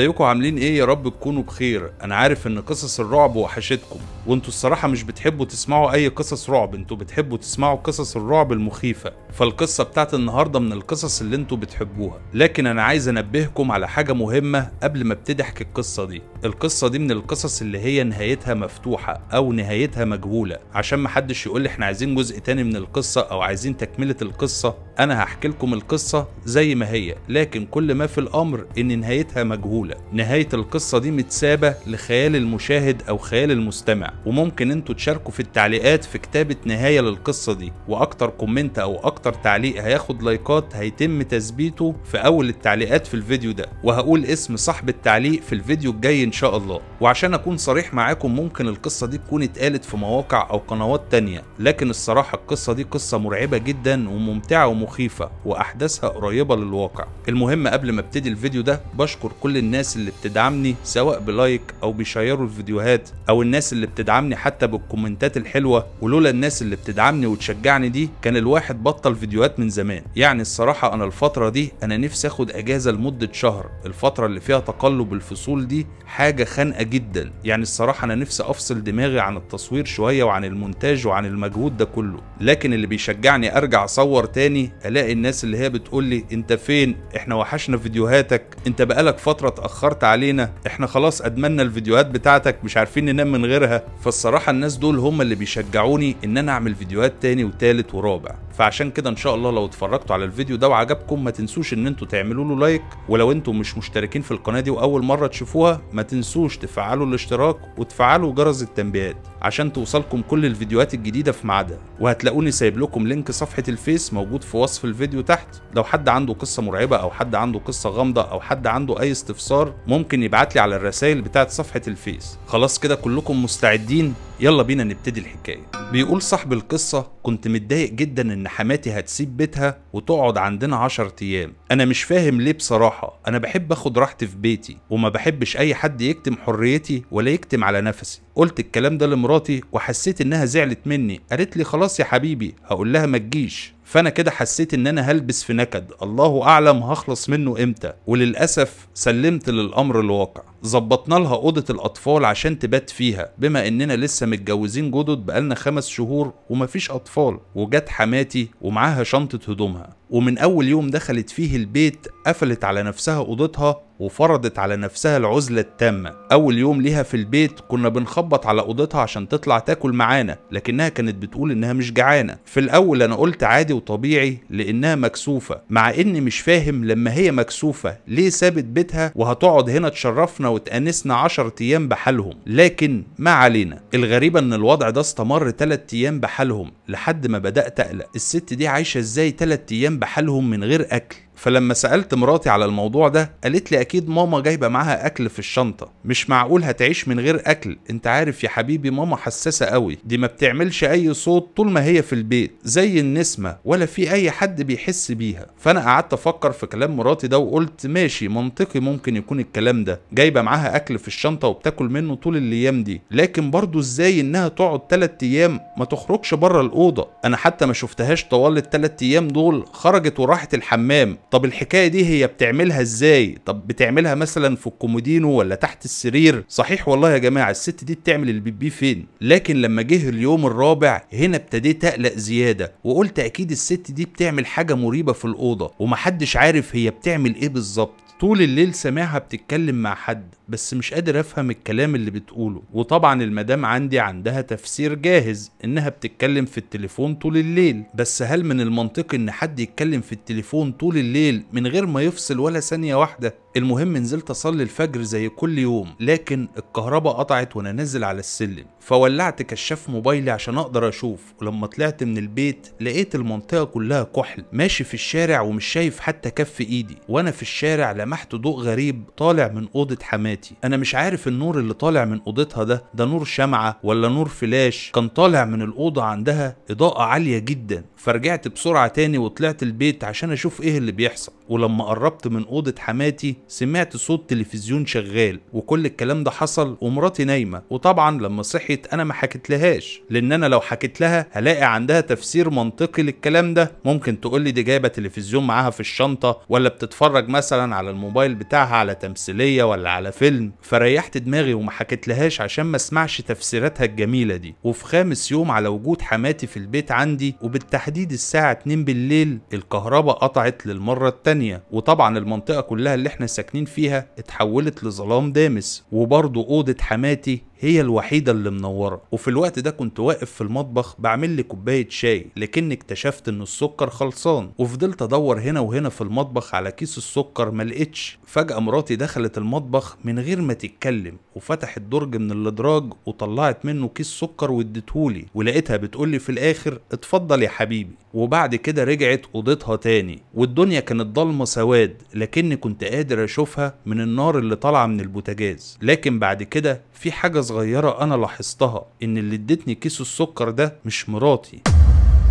ازيكم عاملين ايه يا رب تكونوا بخير انا عارف ان قصص الرعب وحشتكم وانتوا الصراحة مش بتحبوا تسمعوا أي قصص رعب انتوا بتحبوا تسمعوا قصص الرعب المخيفة فالقصة بتاعت النهاردة من القصص اللي انتوا بتحبوها لكن أنا عايز أنبهكم على حاجة مهمة قبل ما ابتدي أحكي القصة دي القصة دي من القصص اللي هي نهايتها مفتوحة أو نهايتها مجهولة عشان محدش يقول لي احنا عايزين جزء تاني من القصة أو عايزين تكملة القصة أنا هحكي لكم القصة زي ما هي لكن كل ما في الأمر إن نهايتها مجهولة نهاية القصة دي متسابة لخيال المشاهد أو خيال المستمع وممكن انتوا تشاركوا في التعليقات في كتابة نهاية للقصة دي واكتر كومنت او اكتر تعليق هياخد لايكات هيتم تثبيته في اول التعليقات في الفيديو ده وهقول اسم صاحب التعليق في الفيديو الجاي ان شاء الله وعشان اكون صريح معاكم ممكن القصة دي تكون اتقالت في مواقع او قنوات تانية لكن الصراحة القصة دي قصة مرعبة جدا وممتعة ومخيفة واحداثها قريبة للواقع المهم قبل ما ابتدي الفيديو ده بشكر كل الناس اللي بتدعمني سواء بلايك او بيشيروا الفيديوهات او الناس اللي بتدعمني بتدعمني حتى بالكومنتات الحلوه ولولا الناس اللي بتدعمني وتشجعني دي كان الواحد بطل فيديوهات من زمان يعني الصراحه انا الفتره دي انا نفسي اخد اجازه لمده شهر الفتره اللي فيها تقلب الفصول دي حاجه خانقه جدا يعني الصراحه انا نفسي افصل دماغي عن التصوير شويه وعن المونتاج وعن المجهود ده كله لكن اللي بيشجعني ارجع اصور تاني الاقي الناس اللي هي بتقول لي انت فين احنا وحشنا فيديوهاتك انت بقالك فتره اتاخرت علينا احنا خلاص ادمنا الفيديوهات بتاعتك مش عارفين ننام من غيرها فالصراحة الناس دول هم اللي بيشجعوني ان انا اعمل فيديوهات تاني وتالت ورابع فعشان كده ان شاء الله لو اتفرجتوا على الفيديو ده وعجبكم ما تنسوش ان انتوا تعملوا له لايك ولو انتوا مش مشتركين في القناه دي واول مره تشوفوها ما تنسوش تفعلوا الاشتراك وتفعلوا جرس التنبيهات عشان توصلكم كل الفيديوهات الجديده في ميعادها وهتلاقوني سايب لكم لينك صفحه الفيس موجود في وصف الفيديو تحت لو حد عنده قصه مرعبه او حد عنده قصه غامضه او حد عنده اي استفسار ممكن يبعت لي على الرسائل بتاعت صفحه الفيس خلاص كده كلكم مستعدين يلا بينا نبتدي الحكاية بيقول صاحب القصة كنت متضايق جدا ان حماتي هتسيب بيتها وتقعد عندنا عشر ايام انا مش فاهم ليه بصراحة انا بحب اخد راحتي في بيتي وما بحبش اي حد يكتم حريتي ولا يكتم على نفسي قلت الكلام ده لمراتي وحسيت انها زعلت مني قالت لي خلاص يا حبيبي هقول لها ما تجيش فانا كده حسيت ان انا هلبس في نكد الله اعلم هخلص منه امتى وللاسف سلمت للامر الواقع ظبطنا لها اوضه الاطفال عشان تبات فيها بما اننا لسه متجوزين جدد بقالنا خمس شهور ومفيش اطفال وجت حماتي ومعاها شنطه هدومها ومن اول يوم دخلت فيه البيت قفلت على نفسها اوضتها وفرضت على نفسها العزلة التامة أول يوم ليها في البيت كنا بنخبط على أوضتها عشان تطلع تاكل معانا لكنها كانت بتقول إنها مش جعانة في الأول أنا قلت عادي وطبيعي لإنها مكسوفة مع إني مش فاهم لما هي مكسوفة ليه سابت بيتها وهتقعد هنا تشرفنا وتأنسنا 10 أيام بحالهم لكن ما علينا الغريبة إن الوضع ده استمر 3 أيام بحالهم لحد ما بدأت أقلق الست دي عايشة إزاي 3 أيام بحالهم من غير أكل فلما سألت مراتي على الموضوع ده قالت لي أكيد ماما جايبة معاها أكل في الشنطة مش معقول هتعيش من غير أكل أنت عارف يا حبيبي ماما حساسة قوي دي ما بتعملش أي صوت طول ما هي في البيت زي النسمة ولا في أي حد بيحس بيها فأنا قعدت أفكر في كلام مراتي ده وقلت ماشي منطقي ممكن يكون الكلام ده جايبة معاها أكل في الشنطة وبتاكل منه طول الأيام دي لكن برضه إزاي إنها تقعد 3 أيام ما تخرجش بره الأوضة أنا حتى ما شفتهاش طوال الثلاث أيام دول خرجت وراحت الحمام طب الحكايه دي هي بتعملها ازاي طب بتعملها مثلا في الكومودينو ولا تحت السرير صحيح والله يا جماعه الست دي بتعمل البيبي فين لكن لما جه اليوم الرابع هنا ابتديت اقلق زياده وقلت اكيد الست دي بتعمل حاجه مريبه في الاوضه ومحدش عارف هي بتعمل ايه بالظبط طول الليل سامعها بتتكلم مع حد بس مش قادر افهم الكلام اللي بتقوله وطبعا المدام عندي عندها تفسير جاهز انها بتتكلم في التليفون طول الليل بس هل من المنطقي ان حد يتكلم في التليفون طول الليل من غير ما يفصل ولا ثانية واحدة المهم نزلت اصلي الفجر زي كل يوم لكن الكهرباء قطعت وانا نازل على السلم فولعت كشاف موبايلي عشان اقدر اشوف ولما طلعت من البيت لقيت المنطقة كلها كحل ماشي في الشارع ومش شايف حتى كف ايدي وانا في الشارع لمحت ضوء غريب طالع من اوضة حمام حياتي انا مش عارف النور اللي طالع من اوضتها ده ده نور شمعه ولا نور فلاش كان طالع من الاوضه عندها اضاءه عاليه جدا فرجعت بسرعه تاني وطلعت البيت عشان اشوف ايه اللي بيحصل ولما قربت من اوضه حماتي سمعت صوت تلفزيون شغال وكل الكلام ده حصل ومراتي نايمه وطبعا لما صحيت انا ما لهاش لان انا لو حكيت لها هلاقي عندها تفسير منطقي للكلام ده ممكن تقول لي دي جايبه تلفزيون معاها في الشنطه ولا بتتفرج مثلا على الموبايل بتاعها على تمثيليه ولا على فيلم الفيلم فريحت دماغي وما حكيتلهاش عشان ما اسمعش تفسيراتها الجميلة دي وفي خامس يوم على وجود حماتي في البيت عندي وبالتحديد الساعة 2 بالليل الكهرباء قطعت للمرة التانية وطبعا المنطقة كلها اللي احنا ساكنين فيها اتحولت لظلام دامس وبرضه أوضة حماتي هي الوحيدة اللي منورة وفي الوقت ده كنت واقف في المطبخ بعمل لي كوباية شاي لكني اكتشفت ان السكر خلصان وفضلت ادور هنا وهنا في المطبخ على كيس السكر ملقتش فجأة مراتي دخلت المطبخ من غير ما تتكلم وفتحت درج من الادراج وطلعت منه كيس سكر واديتهولي ولقيتها بتقولي في الاخر اتفضل يا حبيبي وبعد كده رجعت اوضتها تاني والدنيا كانت ضلمة سواد لكني كنت قادر اشوفها من النار اللي طالعة من البوتاجاز لكن بعد كده في حاجة صغيرة أنا لاحظتها إن اللي ادتني كيس السكر ده مش مراتي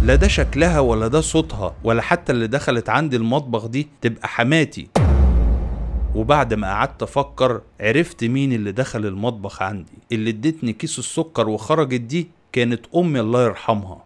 لا ده شكلها ولا ده صوتها ولا حتى اللي دخلت عندي المطبخ دي تبقى حماتي وبعد ما قعدت افكر عرفت مين اللي دخل المطبخ عندي اللي ادتني كيس السكر وخرجت دي كانت امي الله يرحمها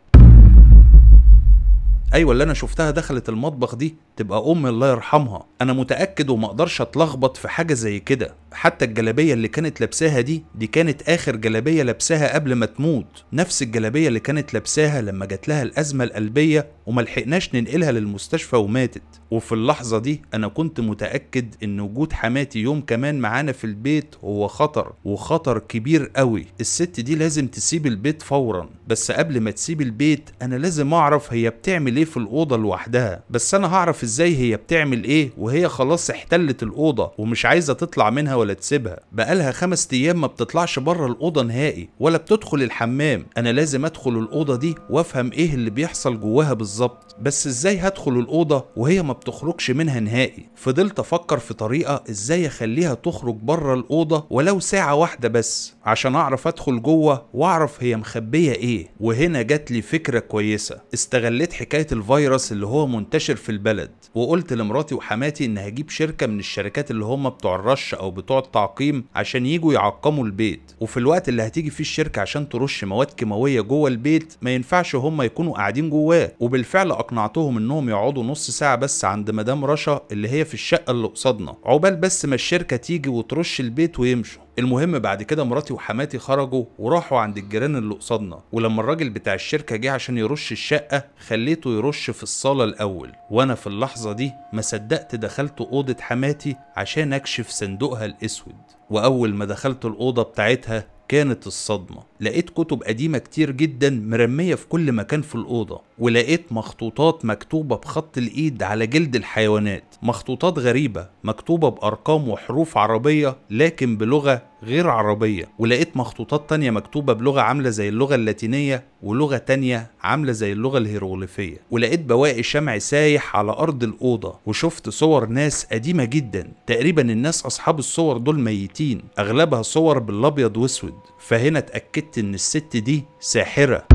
ايوه اللي انا شفتها دخلت المطبخ دي تبقى أم الله يرحمها أنا متأكد وما أقدرش أتلخبط في حاجة زي كده حتى الجلابية اللي كانت لابساها دي دي كانت آخر جلابية لابساها قبل ما تموت نفس الجلابية اللي كانت لابساها لما جات لها الأزمة القلبية وملحقناش ننقلها للمستشفى وماتت وفي اللحظة دي أنا كنت متأكد إن وجود حماتي يوم كمان معانا في البيت هو خطر وخطر كبير قوي الست دي لازم تسيب البيت فورا بس قبل ما تسيب البيت أنا لازم أعرف هي بتعمل إيه في الأوضة لوحدها بس أنا هعرف ازاي هي بتعمل ايه وهي خلاص احتلت الاوضه ومش عايزه تطلع منها ولا تسيبها بقالها خمس ايام ما بتطلعش بره الاوضه نهائي ولا بتدخل الحمام انا لازم ادخل الاوضه دي وافهم ايه اللي بيحصل جواها بالظبط بس ازاي هدخل الاوضه وهي ما بتخرجش منها نهائي فضلت افكر في طريقه ازاي اخليها تخرج بره الاوضه ولو ساعه واحده بس عشان اعرف ادخل جوه واعرف هي مخبيه ايه وهنا جات لي فكره كويسه استغلت حكايه الفيروس اللي هو منتشر في البلد وقلت لمراتي وحماتي ان هجيب شركه من الشركات اللي هم بتوع الرش او بتوع التعقيم عشان يجوا يعقموا البيت وفي الوقت اللي هتيجي فيه الشركه عشان ترش مواد كيماويه جوه البيت ما ينفعش هم يكونوا قاعدين جواه وبالفعل اقنعتهم انهم يقعدوا نص ساعه بس عند مدام رشا اللي هي في الشقه اللي قصادنا عقبال بس ما الشركه تيجي وترش البيت ويمشوا المهم بعد كده مراتي وحماتي خرجوا وراحوا عند الجيران اللي قصادنا ولما الراجل بتاع الشركه جه عشان يرش الشقه خليته يرش في الصاله الاول وانا في اللحظه دي ما صدقت دخلت اوضه حماتي عشان اكشف صندوقها الاسود واول ما دخلت الاوضه بتاعتها كانت الصدمة لقيت كتب قديمة كتير جدا مرمية في كل مكان في الأوضة ولقيت مخطوطات مكتوبة بخط الإيد على جلد الحيوانات مخطوطات غريبة مكتوبة بأرقام وحروف عربية لكن بلغة غير عربية ولقيت مخطوطات تانية مكتوبة بلغة عاملة زي اللغة اللاتينية ولغة تانية عاملة زي اللغة الهيروغليفية ولقيت بواقي شمع سايح على أرض الأوضة وشفت صور ناس قديمة جدا تقريبا الناس أصحاب الصور دول ميتين أغلبها صور بالأبيض وأسود فهنا اتأكدت إن الست دي ساحرة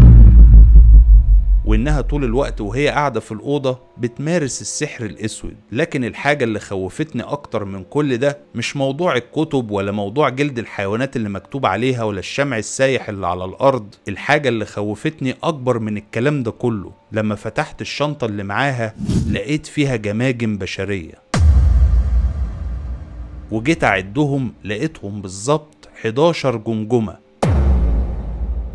وإنها طول الوقت وهي قاعدة في الأوضة بتمارس السحر الأسود لكن الحاجة اللي خوفتني أكتر من كل ده مش موضوع الكتب ولا موضوع جلد الحيوانات اللي مكتوب عليها ولا الشمع السايح اللي على الأرض الحاجة اللي خوفتني أكبر من الكلام ده كله لما فتحت الشنطة اللي معاها لقيت فيها جماجم بشرية وجيت أعدهم لقيتهم بالظبط 11 جمجمة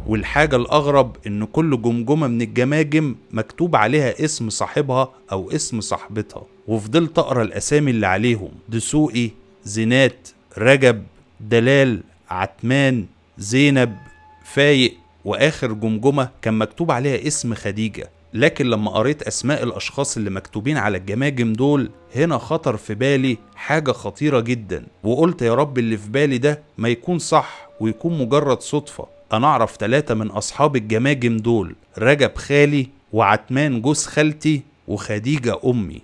والحاجة الأغرب إن كل جمجمة من الجماجم مكتوب عليها اسم صاحبها أو اسم صاحبتها وفضلت أقرأ الأسامي اللي عليهم دسوقي زينات رجب دلال عتمان زينب فايق وآخر جمجمة كان مكتوب عليها اسم خديجة لكن لما قريت أسماء الأشخاص اللي مكتوبين على الجماجم دول هنا خطر في بالي حاجة خطيرة جدا وقلت يا رب اللي في بالي ده ما يكون صح ويكون مجرد صدفة أنا أعرف تلاتة من أصحاب الجماجم دول رجب خالي وعتمان جوز خالتي وخديجة أمي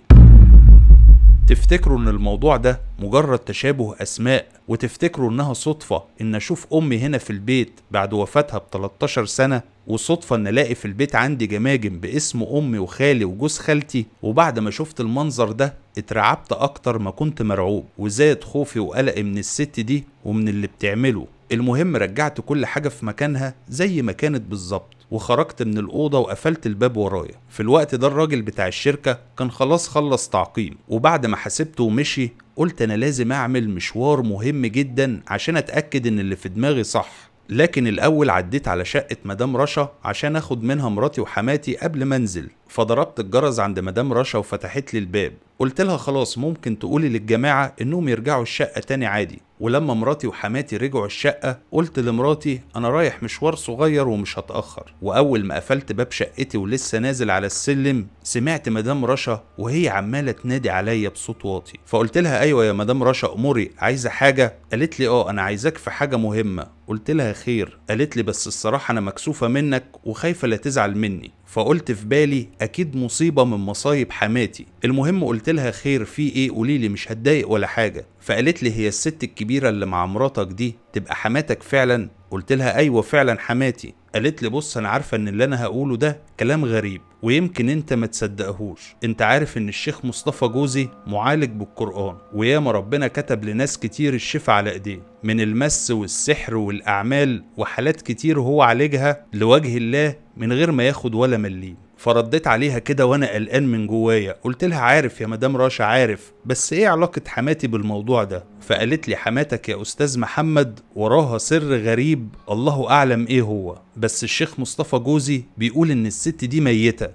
تفتكروا ان الموضوع ده مجرد تشابه اسماء وتفتكروا انها صدفة ان اشوف امي هنا في البيت بعد وفاتها ب 13 سنة وصدفة ان الاقي في البيت عندي جماجم باسم امي وخالي وجوز خالتي وبعد ما شفت المنظر ده اترعبت اكتر ما كنت مرعوب وزاد خوفي وقلقي من الست دي ومن اللي بتعمله المهم رجعت كل حاجة في مكانها زي ما كانت بالظبط وخرجت من الأوضة وقفلت الباب ورايا في الوقت ده الراجل بتاع الشركة كان خلاص خلص تعقيم وبعد ما حسبته ومشي قلت أنا لازم أعمل مشوار مهم جدا عشان أتأكد إن اللي في دماغي صح لكن الأول عديت على شقة مدام رشا عشان آخد منها مراتي وحماتي قبل ما أنزل فضربت الجرس عند مدام رشا وفتحت لي الباب قلت لها خلاص ممكن تقولي للجماعة إنهم يرجعوا الشقة تاني عادي ولما مراتي وحماتي رجعوا الشقة قلت لمراتي أنا رايح مشوار صغير ومش هتأخر وأول ما قفلت باب شقتي ولسه نازل على السلم سمعت مدام رشا وهي عمالة تنادي عليا بصوت واطي فقلت لها أيوة يا مدام رشا أموري عايزة حاجة قالت لي آه أنا عايزاك في حاجة مهمة قلت لها خير قالت لي بس الصراحة أنا مكسوفة منك وخايفة لا تزعل مني فقلت في بالي أكيد مصيبة من مصايب حماتي المهم قلت لها خير في إيه قوليلي مش هتضايق ولا حاجة فقالت لي هي الست الكبيرة اللي مع مراتك دي تبقى حماتك فعلا قلت لها ايوه فعلا حماتي قالت لي بص انا عارفه ان اللي انا هقوله ده كلام غريب ويمكن انت ما تصدقهوش انت عارف ان الشيخ مصطفى جوزي معالج بالقران وياما ربنا كتب لناس كتير الشفاء على ايديه من المس والسحر والاعمال وحالات كتير هو عالجها لوجه الله من غير ما ياخد ولا مليم فرديت عليها كده وانا قلقان من جوايا قلت لها عارف يا مدام رشا عارف بس ايه علاقة حماتي بالموضوع ده فقالت لي حماتك يا استاذ محمد وراها سر غريب الله اعلم ايه هو بس الشيخ مصطفى جوزي بيقول ان الست دي ميتة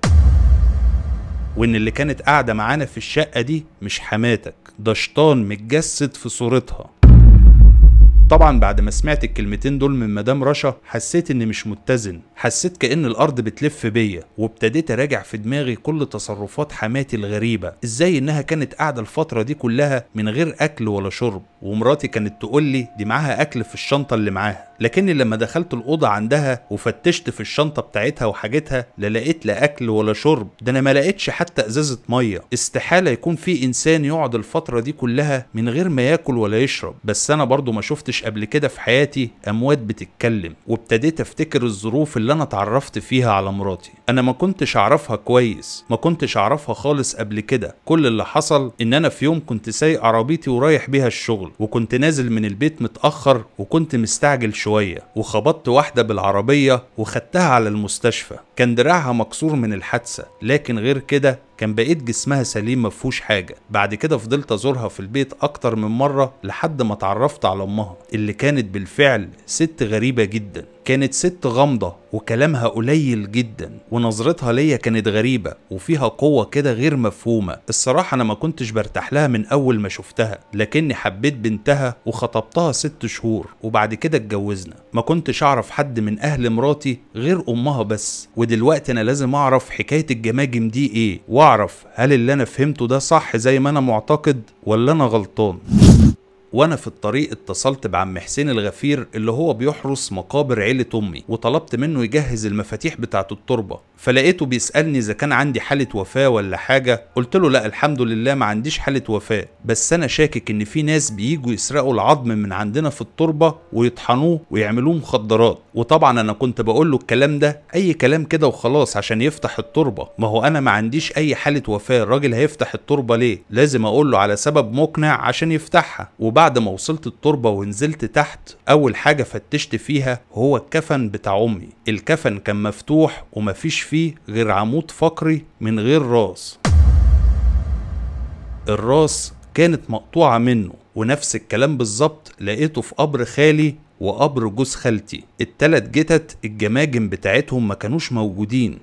وان اللي كانت قاعدة معانا في الشقة دي مش حماتك ده شيطان متجسد في صورتها طبعا بعد ما سمعت الكلمتين دول من مدام رشا حسيت اني مش متزن حسيت كأن الارض بتلف بيا وابتديت اراجع في دماغي كل تصرفات حماتي الغريبة ازاي انها كانت قاعدة الفترة دي كلها من غير اكل ولا شرب ومراتي كانت تقول لي دي معاها اكل في الشنطة اللي معاها لكني لما دخلت الأوضة عندها وفتشت في الشنطة بتاعتها وحاجتها لا لقيت لا أكل ولا شرب ده أنا ما لقيتش حتى إزازة مية استحالة يكون في إنسان يقعد الفترة دي كلها من غير ما ياكل ولا يشرب بس أنا برضو ما شفتش قبل كده في حياتي أموات بتتكلم وابتديت أفتكر الظروف اللي أنا اتعرفت فيها على مراتي أنا ما كنتش أعرفها كويس ما كنتش أعرفها خالص قبل كده كل اللي حصل إن أنا في يوم كنت سايق عربيتي ورايح بيها الشغل وكنت نازل من البيت متأخر وكنت مستعجل شغل شوية وخبطت واحدة بالعربية وخدتها على المستشفى كان دراعها مكسور من الحادثة لكن غير كده كان بقيت جسمها سليم مفهوش حاجة بعد كده فضلت أزورها في البيت أكتر من مرة لحد ما اتعرفت على أمها اللي كانت بالفعل ست غريبة جدا كانت ست غامضة وكلامها قليل جدا ونظرتها ليا كانت غريبة وفيها قوة كده غير مفهومة الصراحة أنا ما كنتش برتاح لها من أول ما شفتها لكني حبيت بنتها وخطبتها ست شهور وبعد كده اتجوزنا ما كنتش أعرف حد من أهل مراتي غير أمها بس ودلوقتي أنا لازم أعرف حكاية الجماجم دي إيه وأعرف هل اللي أنا فهمته ده صح زي ما أنا معتقد ولا أنا غلطان وانا في الطريق اتصلت بعم حسين الغفير اللي هو بيحرس مقابر عيلة امي وطلبت منه يجهز المفاتيح بتاعة التربة فلقيته بيسألني اذا كان عندي حالة وفاة ولا حاجة قلت له لا الحمد لله ما عنديش حالة وفاة بس انا شاكك ان في ناس بييجوا يسرقوا العظم من عندنا في التربة ويطحنوه ويعملوه مخدرات وطبعا انا كنت بقول له الكلام ده اي كلام كده وخلاص عشان يفتح التربة ما هو انا ما عنديش اي حالة وفاة الراجل هيفتح التربة ليه لازم اقول له على سبب مقنع عشان يفتحها وبعد بعد ما وصلت التربة ونزلت تحت أول حاجة فتشت فيها هو الكفن بتاع أمي الكفن كان مفتوح ومفيش فيه غير عمود فقري من غير راس الراس كانت مقطوعة منه ونفس الكلام بالظبط لقيته في قبر خالي وقبر جوز خالتي التلات جتت الجماجم بتاعتهم ما كانوش موجودين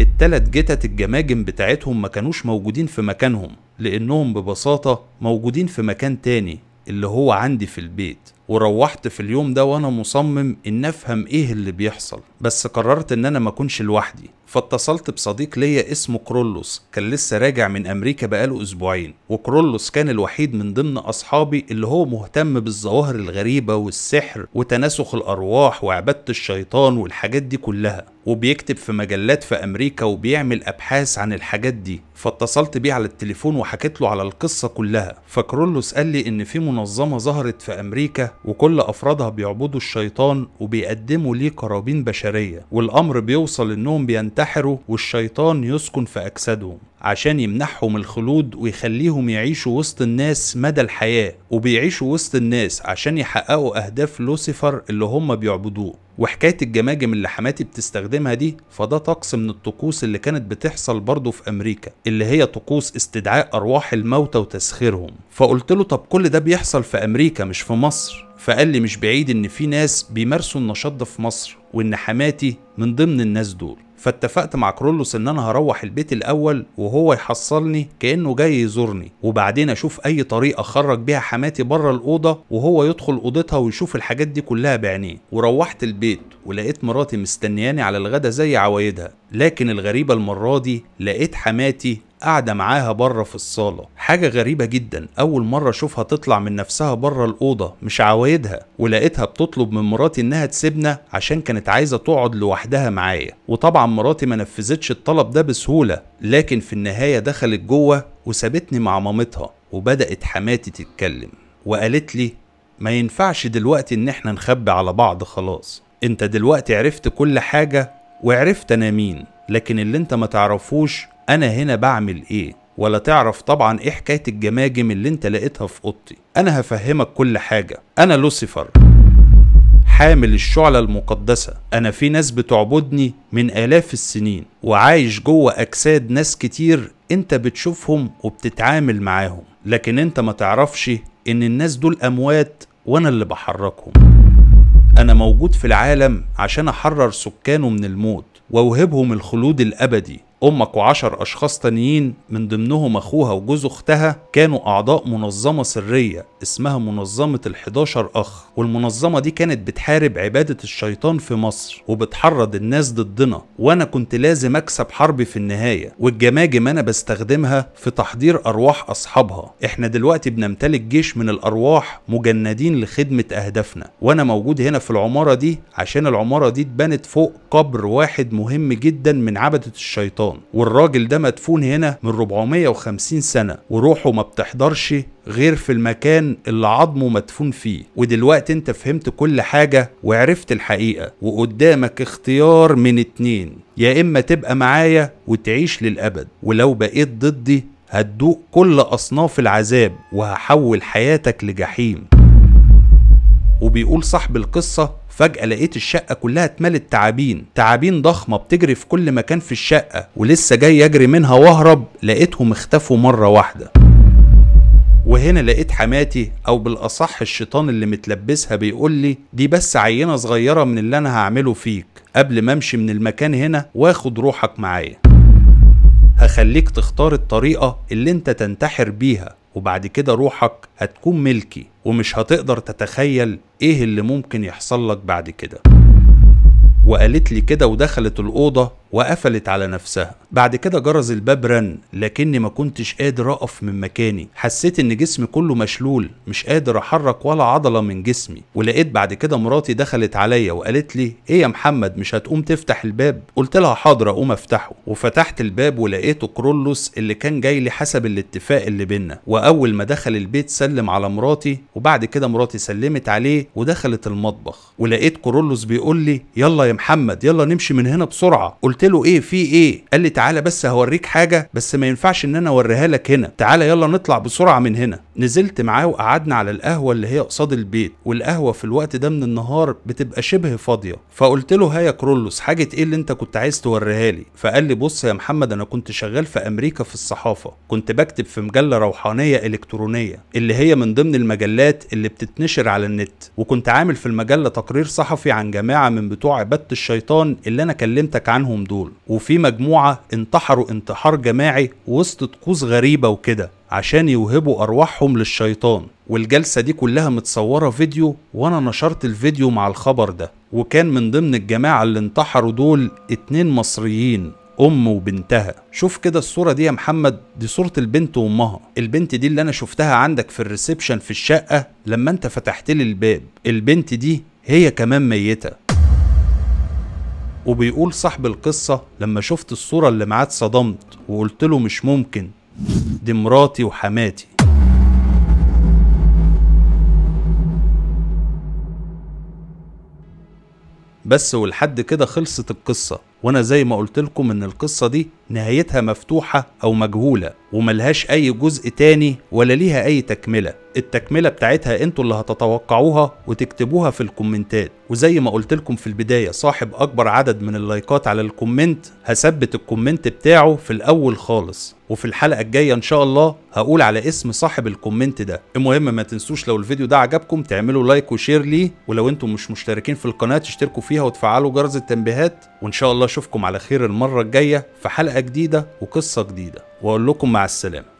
التلات جتت الجماجم بتاعتهم ما كانوش موجودين في مكانهم لانهم ببساطه موجودين في مكان تاني اللي هو عندي في البيت وروحت في اليوم ده وانا مصمم ان افهم ايه اللي بيحصل بس قررت ان انا ما اكونش لوحدي فاتصلت بصديق ليا اسمه كرولوس كان لسه راجع من امريكا بقاله اسبوعين وكرولوس كان الوحيد من ضمن اصحابي اللي هو مهتم بالظواهر الغريبه والسحر وتناسخ الارواح وعباده الشيطان والحاجات دي كلها وبيكتب في مجلات في امريكا وبيعمل ابحاث عن الحاجات دي فاتصلت بيه على التليفون وحكيت له على القصه كلها فكرولوس قال لي ان في منظمه ظهرت في امريكا وكل افرادها بيعبدوا الشيطان وبيقدموا ليه قرابين بشريه والامر بيوصل انهم بينتهوا ينتحروا والشيطان يسكن في أجسادهم عشان يمنحهم الخلود ويخليهم يعيشوا وسط الناس مدى الحياة وبيعيشوا وسط الناس عشان يحققوا أهداف لوسيفر اللي هم بيعبدوه وحكاية الجماجم اللي حماتي بتستخدمها دي فده طقس من الطقوس اللي كانت بتحصل برضه في أمريكا اللي هي طقوس استدعاء أرواح الموتى وتسخيرهم فقلت له طب كل ده بيحصل في أمريكا مش في مصر فقال لي مش بعيد إن في ناس بيمارسوا النشاط ده في مصر وإن حماتي من ضمن الناس دول فاتفقت مع كرولوس ان انا هروح البيت الاول وهو يحصلني كانه جاي يزورني وبعدين اشوف اي طريقه اخرج بيها حماتي بره الاوضه وهو يدخل اوضتها ويشوف الحاجات دي كلها بعينيه وروحت البيت ولقيت مراتي مستنياني على الغدا زي عوايدها لكن الغريبه المره دي لقيت حماتي قاعدة معاها بره في الصالة حاجة غريبة جدا أول مرة أشوفها تطلع من نفسها بره الأوضة مش عوايدها ولقيتها بتطلب من مراتي إنها تسيبنا عشان كانت عايزة تقعد لوحدها معايا وطبعا مراتي ما نفذتش الطلب ده بسهولة لكن في النهاية دخلت جوه وسابتني مع مامتها وبدأت حماتي تتكلم وقالت لي ما ينفعش دلوقتي إن احنا نخبي على بعض خلاص انت دلوقتي عرفت كل حاجة وعرفت أنا مين لكن اللي انت ما تعرفوش انا هنا بعمل ايه ولا تعرف طبعا ايه حكايه الجماجم اللي انت لقيتها في اوضتي انا هفهمك كل حاجه انا لوسيفر حامل الشعلة المقدسة أنا في ناس بتعبدني من آلاف السنين وعايش جوه أجساد ناس كتير أنت بتشوفهم وبتتعامل معاهم لكن أنت ما تعرفش إن الناس دول أموات وأنا اللي بحركهم أنا موجود في العالم عشان أحرر سكانه من الموت وأوهبهم الخلود الأبدي امك وعشر اشخاص تانيين من ضمنهم اخوها وجوز اختها كانوا اعضاء منظمه سريه اسمها منظمه ال11 اخ والمنظمه دي كانت بتحارب عباده الشيطان في مصر وبتحرض الناس ضدنا وانا كنت لازم اكسب حربي في النهايه والجماجم انا بستخدمها في تحضير ارواح اصحابها احنا دلوقتي بنمتلك جيش من الارواح مجندين لخدمه اهدافنا وانا موجود هنا في العماره دي عشان العماره دي اتبنت فوق قبر واحد مهم جدا من عبده الشيطان رمضان والراجل ده مدفون هنا من 450 سنة وروحه ما بتحضرش غير في المكان اللي عظمه مدفون فيه ودلوقتي انت فهمت كل حاجة وعرفت الحقيقة وقدامك اختيار من اتنين يا اما تبقى معايا وتعيش للأبد ولو بقيت ضدي هتدوق كل أصناف العذاب وهحول حياتك لجحيم وبيقول صاحب القصة فجأة لقيت الشقة كلها اتملت تعابين تعابين ضخمة بتجري في كل مكان في الشقة ولسه جاي اجري منها واهرب لقيتهم اختفوا مرة واحدة وهنا لقيت حماتي او بالاصح الشيطان اللي متلبسها بيقول لي دي بس عينه صغيره من اللي انا هعمله فيك قبل ما امشي من المكان هنا واخد روحك معايا هخليك تختار الطريقه اللي انت تنتحر بيها وبعد كده روحك هتكون ملكي ومش هتقدر تتخيل ايه اللي ممكن يحصل لك بعد كده وقالت لي كده ودخلت الأوضة وقفلت على نفسها بعد كده جرز الباب رن لكني ما كنتش قادر اقف من مكاني حسيت ان جسمي كله مشلول مش قادر احرك ولا عضله من جسمي ولقيت بعد كده مراتي دخلت عليا وقالت لي ايه يا محمد مش هتقوم تفتح الباب قلت لها حاضر اقوم افتحه وفتحت الباب ولقيته كرولوس اللي كان جاي لي حسب الاتفاق اللي بينا واول ما دخل البيت سلم على مراتي وبعد كده مراتي سلمت عليه ودخلت المطبخ ولقيت كرولوس بيقول لي يلا يا محمد يلا نمشي من هنا بسرعه قلت قلت له ايه في ايه قال لي تعالى بس هوريك حاجه بس ما ينفعش ان انا اوريها لك هنا تعالى يلا نطلع بسرعه من هنا نزلت معاه وقعدنا على القهوه اللي هي قصاد البيت والقهوه في الوقت ده من النهار بتبقى شبه فاضيه فقلت له ها يا كرولوس حاجه ايه اللي انت كنت عايز توريها لي فقال لي بص يا محمد انا كنت شغال في امريكا في الصحافه كنت بكتب في مجله روحانيه الكترونيه اللي هي من ضمن المجلات اللي بتتنشر على النت وكنت عامل في المجله تقرير صحفي عن جماعه من بتوع عباده الشيطان اللي انا كلمتك عنهم دول وفي مجموعة انتحروا انتحار جماعي وسط طقوس غريبة وكده عشان يوهبوا أرواحهم للشيطان والجلسة دي كلها متصورة فيديو وأنا نشرت الفيديو مع الخبر ده وكان من ضمن الجماعة اللي انتحروا دول اتنين مصريين ام وبنتها شوف كده الصوره دي يا محمد دي صوره البنت وامها البنت دي اللي انا شفتها عندك في الريسبشن في الشقه لما انت فتحت لي الباب البنت دي هي كمان ميته وبيقول صاحب القصة لما شفت الصورة اللي معاه اتصدمت وقلت له مش ممكن دي مراتي وحماتي بس ولحد كده خلصت القصة وانا زي ما قلت لكم ان القصه دي نهايتها مفتوحه او مجهوله وملهاش اي جزء تاني ولا ليها اي تكمله التكمله بتاعتها انتوا اللي هتتوقعوها وتكتبوها في الكومنتات وزي ما قلت لكم في البدايه صاحب اكبر عدد من اللايكات على الكومنت هثبت الكومنت بتاعه في الاول خالص وفي الحلقه الجايه ان شاء الله هقول على اسم صاحب الكومنت ده المهم ما تنسوش لو الفيديو ده عجبكم تعملوا لايك وشير ليه ولو انتم مش مشتركين في القناه تشتركوا فيها وتفعلوا جرس التنبيهات وان شاء الله اشوفكم على خير المره الجايه في حلقه جديده وقصه جديده واقول لكم مع السلامه